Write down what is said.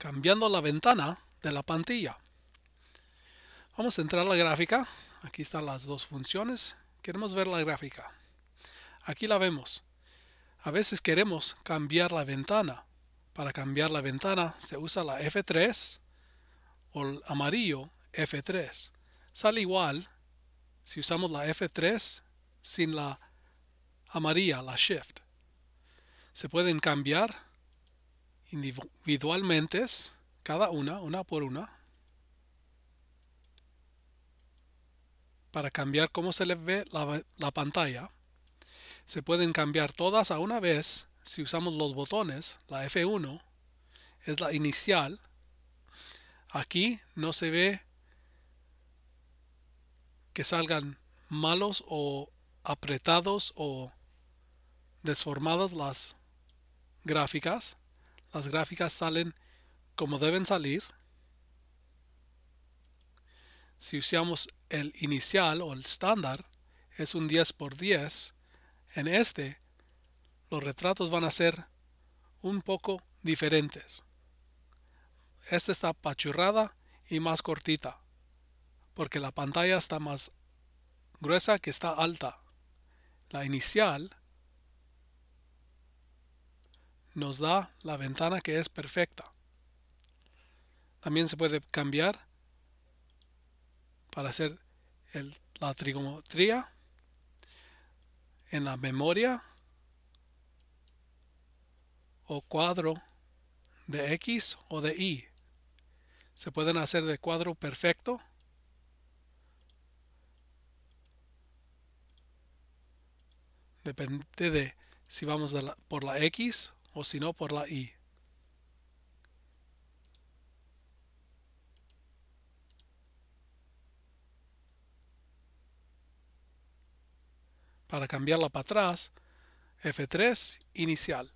cambiando la ventana de la pantalla. Vamos a entrar a la gráfica. Aquí están las dos funciones. Queremos ver la gráfica. Aquí la vemos. A veces queremos cambiar la ventana. Para cambiar la ventana se usa la F3 o el amarillo F3. Sale igual si usamos la F3 sin la amarilla, la Shift. Se pueden cambiar individualmente, cada una, una por una, para cambiar cómo se les ve la, la pantalla. Se pueden cambiar todas a una vez si usamos los botones. La F1 es la inicial. Aquí no se ve que salgan malos o apretados o desformadas las gráficas las gráficas salen como deben salir. Si usamos el inicial o el estándar, es un 10 por 10. En este, los retratos van a ser un poco diferentes. Esta está pachurrada y más cortita, porque la pantalla está más gruesa que está alta. La inicial nos da la ventana que es perfecta. También se puede cambiar para hacer la trigonometría en la memoria o cuadro de X o de Y. Se pueden hacer de cuadro perfecto. Depende de si vamos por la X o si no por la I. Para cambiarla para atrás, F3 inicial.